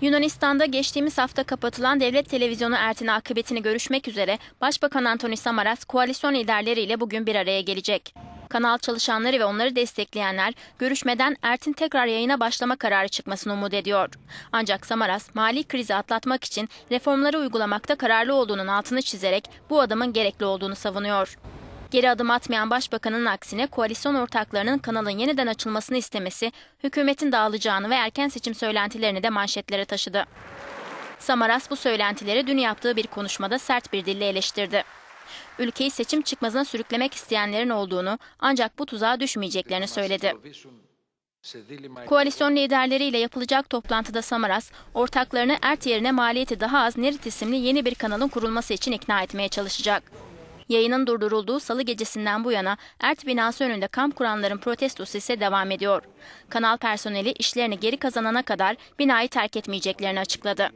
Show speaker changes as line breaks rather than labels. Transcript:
Yunanistan'da geçtiğimiz hafta kapatılan devlet televizyonu ertine akıbetini görüşmek üzere Başbakan Antoni Samaras koalisyon liderleriyle bugün bir araya gelecek. Kanal çalışanları ve onları destekleyenler görüşmeden Ertin tekrar yayına başlama kararı çıkmasını umut ediyor. Ancak Samaras mali krizi atlatmak için reformları uygulamakta kararlı olduğunun altını çizerek bu adımın gerekli olduğunu savunuyor. Geri adım atmayan başbakanın aksine koalisyon ortaklarının kanalın yeniden açılmasını istemesi hükümetin dağılacağını ve erken seçim söylentilerini de manşetlere taşıdı. Samaras bu söylentileri dün yaptığı bir konuşmada sert bir dille eleştirdi. Ülkeyi seçim çıkmazına sürüklemek isteyenlerin olduğunu ancak bu tuzağa düşmeyeceklerini söyledi. Koalisyon liderleriyle yapılacak toplantıda Samaras, ortaklarını ERT yerine maliyeti daha az Nerit isimli yeni bir kanalın kurulması için ikna etmeye çalışacak. Yayının durdurulduğu salı gecesinden bu yana Ert binası önünde kamp kuranların protestosu ise devam ediyor. Kanal personeli işlerini geri kazanana kadar binayı terk etmeyeceklerini açıkladı.